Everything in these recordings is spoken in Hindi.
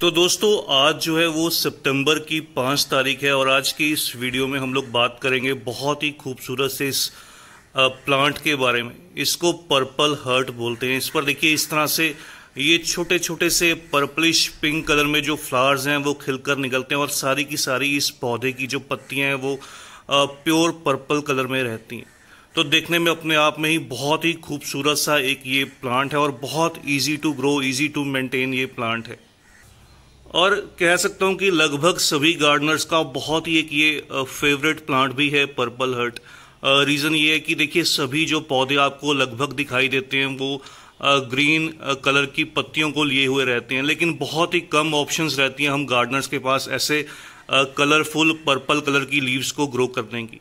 तो दोस्तों आज जो है वो सितंबर की पाँच तारीख है और आज की इस वीडियो में हम लोग बात करेंगे बहुत ही खूबसूरत से इस प्लांट के बारे में इसको पर्पल हर्ट बोलते हैं इस पर देखिए इस तरह से ये छोटे छोटे से पर्पलिश पिंक कलर में जो फ्लावर्स हैं वो खिलकर निकलते हैं और सारी की सारी इस पौधे की जो पत्तियां हैं वो प्योर पर्पल कलर में रहती हैं तो देखने में अपने आप में ही बहुत ही खूबसूरत सा एक ये प्लांट है और बहुत easy to grow easy to maintain ये प्लांट है और कह सकता हूँ कि लगभग सभी गार्डनर्स का बहुत ही एक ये फेवरेट प्लांट भी है पर्पल हर्ट रीज़न ये है कि देखिए सभी जो पौधे आपको लगभग दिखाई देते हैं वो ग्रीन कलर की पत्तियों को लिए हुए रहते हैं लेकिन बहुत ही कम ऑप्शंस रहती हैं हम गार्डनर्स के पास ऐसे कलरफुल पर्पल कलर की लीव्स को ग्रो करने की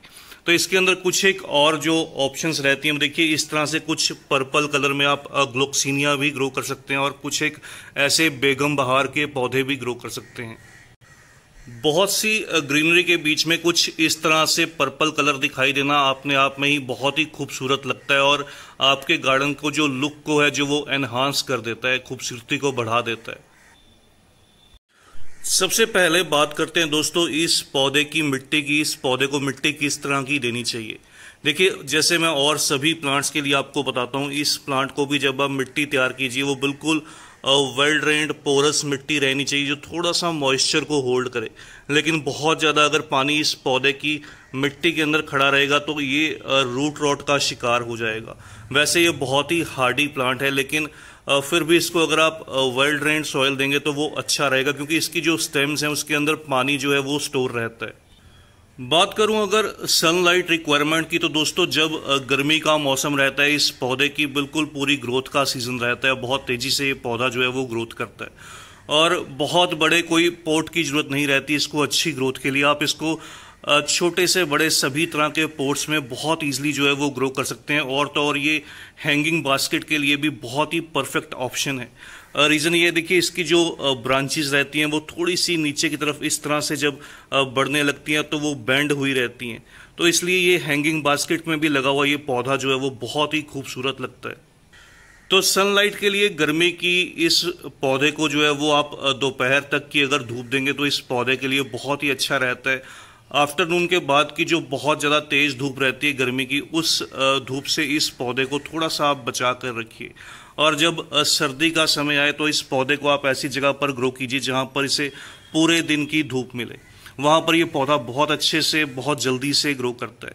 तो इसके अंदर कुछ एक और जो ऑप्शंस रहती हैं देखिए इस तरह से कुछ पर्पल कलर में आप ग्लोक्सिनिया भी ग्रो कर सकते हैं और कुछ एक ऐसे बेगम बहार के पौधे भी ग्रो कर सकते हैं बहुत सी ग्रीनरी के बीच में कुछ इस तरह से पर्पल कलर दिखाई देना अपने आप में ही बहुत ही खूबसूरत लगता है और आपके गार्डन को जो लुक को है जो वो एनहांस कर देता है खूबसूरती को बढ़ा देता है सबसे पहले बात करते हैं दोस्तों इस पौधे की मिट्टी की इस पौधे को मिट्टी किस तरह की देनी चाहिए देखिए जैसे मैं और सभी प्लांट्स के लिए आपको बताता हूँ इस प्लांट को भी जब आप मिट्टी तैयार कीजिए वो बिल्कुल वेल ड्रेंड पोरस मिट्टी रहनी चाहिए जो थोड़ा सा मॉइस्चर को होल्ड करे लेकिन बहुत ज़्यादा अगर पानी इस पौधे की मिट्टी के अंदर खड़ा रहेगा तो ये रूट रॉट का शिकार हो जाएगा वैसे ये बहुत ही हार्डी प्लांट है लेकिन फिर भी इसको अगर आप वेल्ड ड्रेन सॉयल देंगे तो वो अच्छा रहेगा क्योंकि इसकी जो स्टेम्स हैं उसके अंदर पानी जो है वो स्टोर रहता है बात करूं अगर सनलाइट रिक्वायरमेंट की तो दोस्तों जब गर्मी का मौसम रहता है इस पौधे की बिल्कुल पूरी ग्रोथ का सीज़न रहता है बहुत तेज़ी से ये पौधा जो है वो ग्रोथ करता है और बहुत बड़े कोई पोर्ट की ज़रूरत नहीं रहती इसको अच्छी ग्रोथ के लिए आप इसको छोटे से बड़े सभी तरह के पोर्ट्स में बहुत इजीली जो है वो ग्रो कर सकते हैं और तो और ये हैंगिंग बास्केट के लिए भी बहुत ही परफेक्ट ऑप्शन है रीज़न ये देखिए इसकी जो ब्रांचेस रहती हैं वो थोड़ी सी नीचे की तरफ इस तरह से जब बढ़ने लगती हैं तो वो बैंड हुई रहती हैं तो इसलिए ये हैंगिंग बास्केट में भी लगा हुआ ये पौधा जो है वो बहुत ही खूबसूरत लगता है तो सनलाइट के लिए गर्मी की इस पौधे को जो है वो आप दोपहर तक की अगर धूप देंगे तो इस पौधे के लिए बहुत ही अच्छा रहता है आफ्टरनून के बाद की जो बहुत ज़्यादा तेज़ धूप रहती है गर्मी की उस धूप से इस पौधे को थोड़ा सा आप बचा कर रखिए और जब सर्दी का समय आए तो इस पौधे को आप ऐसी जगह पर ग्रो कीजिए जहाँ पर इसे पूरे दिन की धूप मिले वहाँ पर यह पौधा बहुत अच्छे से बहुत जल्दी से ग्रो करता है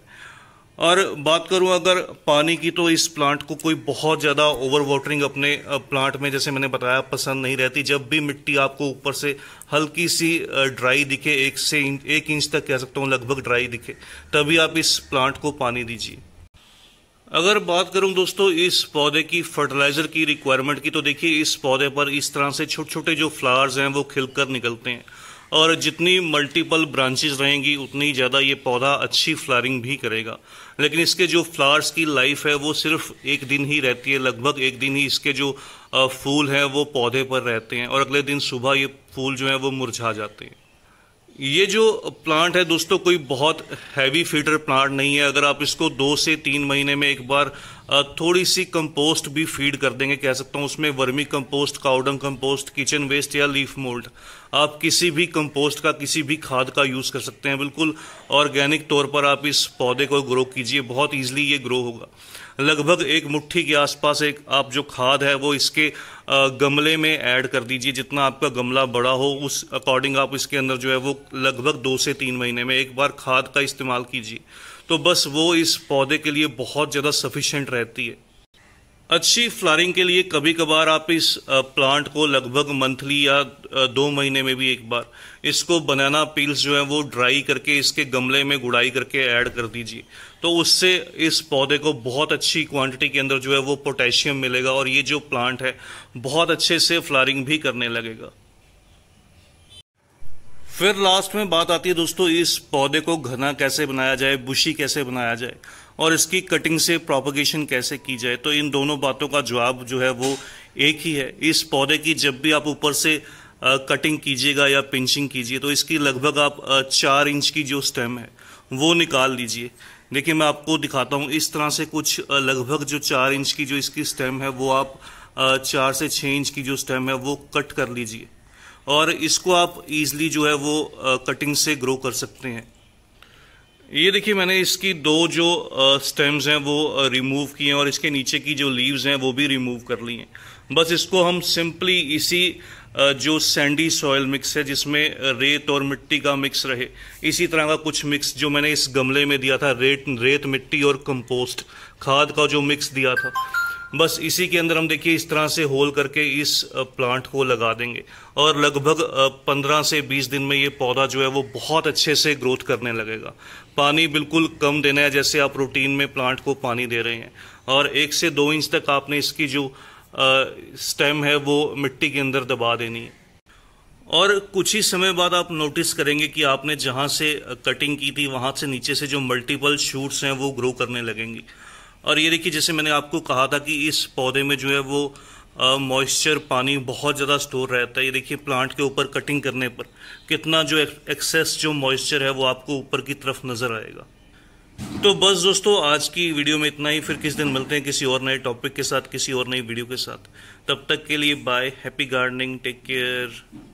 और बात करूं अगर पानी की तो इस प्लांट को कोई बहुत ज़्यादा ओवर वाटरिंग अपने प्लांट में जैसे मैंने बताया पसंद नहीं रहती जब भी मिट्टी आपको ऊपर से हल्की सी ड्राई दिखे एक से एक इंच तक कह सकता हूं लगभग ड्राई दिखे तभी आप इस प्लांट को पानी दीजिए अगर बात करूं दोस्तों इस पौधे की फर्टिलाइजर की रिक्वायरमेंट की तो देखिए इस पौधे पर इस तरह से छोटे छोटे जो फ्लावर्स हैं वो खिलकर निकलते हैं और जितनी मल्टीपल ब्रांचेज रहेंगी उतनी ज़्यादा ये पौधा अच्छी फ्लारिंग भी करेगा लेकिन इसके जो फ्लावर्स की लाइफ है वो सिर्फ एक दिन ही रहती है लगभग एक दिन ही इसके जो फूल हैं वो पौधे पर रहते हैं और अगले दिन सुबह ये फूल जो है वो मुरझा जाते हैं ये जो प्लांट है दोस्तों कोई बहुत हैवी फीडर प्लांट नहीं है अगर आप इसको दो से तीन महीने में एक बार थोड़ी सी कंपोस्ट भी फीड कर देंगे कह सकता हूँ उसमें vermicompost cow dung compost kitchen waste या लीफ मोल्ड आप किसी भी कंपोस्ट का किसी भी खाद का यूज़ कर सकते हैं बिल्कुल ऑर्गेनिक तौर पर आप इस पौधे को ग्रो कीजिए बहुत ईजिली ये ग्रो होगा लगभग एक मुट्ठी के आसपास एक आप जो खाद है वो इसके गमले में ऐड कर दीजिए जितना आपका गमला बड़ा हो उस अकॉर्डिंग आप इसके अंदर जो है वो लगभग दो से तीन महीने में एक बार खाद का इस्तेमाल कीजिए तो बस वो इस पौधे के लिए बहुत ज़्यादा सफिशेंट रहती है अच्छी फ्लारिंग के लिए कभी कभार आप इस प्लांट को लगभग मंथली या दो महीने में भी एक बार इसको बनाना पील्स जो है वो ड्राई करके इसके गमले में गुड़ाई करके ऐड कर दीजिए तो उससे इस पौधे को बहुत अच्छी क्वांटिटी के अंदर जो है वो पोटेशियम मिलेगा और ये जो प्लांट है बहुत अच्छे से फ्लारिंग भी करने लगेगा फिर लास्ट में बात आती है दोस्तों इस पौधे को घना कैसे बनाया जाए बुशी कैसे बनाया जाए और इसकी कटिंग से प्रोपोगेशन कैसे की जाए तो इन दोनों बातों का जवाब जो है वो एक ही है इस पौधे की जब भी आप ऊपर से कटिंग कीजिएगा या पिंचिंग कीजिए तो इसकी लगभग आप चार इंच की जो स्टेम है वो निकाल लीजिए देखिए मैं आपको दिखाता हूँ इस तरह से कुछ लगभग जो चार इंच की जो इसकी स्टेम है वो आप चार से छः इंच की जो स्टेम है वो कट कर लीजिए और इसको आप इजली जो है वो कटिंग से ग्रो कर सकते हैं ये देखिए मैंने इसकी दो जो स्टेम्स हैं वो रिमूव किए हैं और इसके नीचे की जो लीव्स हैं वो भी रिमूव कर ली हैं बस इसको हम सिंपली इसी जो सैंडी सॉयल मिक्स है जिसमें रेत और मिट्टी का मिक्स रहे इसी तरह का कुछ मिक्स जो मैंने इस गमले में दिया था रेत रेत मिट्टी और कंपोस्ट खाद का जो मिक्स दिया था बस इसी के अंदर हम देखिए इस तरह से होल करके इस प्लांट को लगा देंगे और लगभग 15 से 20 दिन में ये पौधा जो है वो बहुत अच्छे से ग्रोथ करने लगेगा पानी बिल्कुल कम देना है जैसे आप रूटीन में प्लांट को पानी दे रहे हैं और एक से दो इंच तक आपने इसकी जो स्टेम है वो मिट्टी के अंदर दबा देनी है और कुछ ही समय बाद आप नोटिस करेंगे कि आपने जहाँ से कटिंग की थी वहाँ से नीचे से जो मल्टीपल शूट्स हैं वो ग्रो करने लगेंगी और ये देखिए जैसे मैंने आपको कहा था कि इस पौधे में जो है वो मॉइस्चर पानी बहुत ज़्यादा स्टोर रहता है ये देखिए प्लांट के ऊपर कटिंग करने पर कितना जो एक्सेस जो मॉइस्चर है वो आपको ऊपर की तरफ नज़र आएगा तो बस दोस्तों आज की वीडियो में इतना ही फिर किस दिन मिलते हैं किसी और नए टॉपिक के साथ किसी और नई वीडियो के साथ तब तक के लिए bye happy gardening take care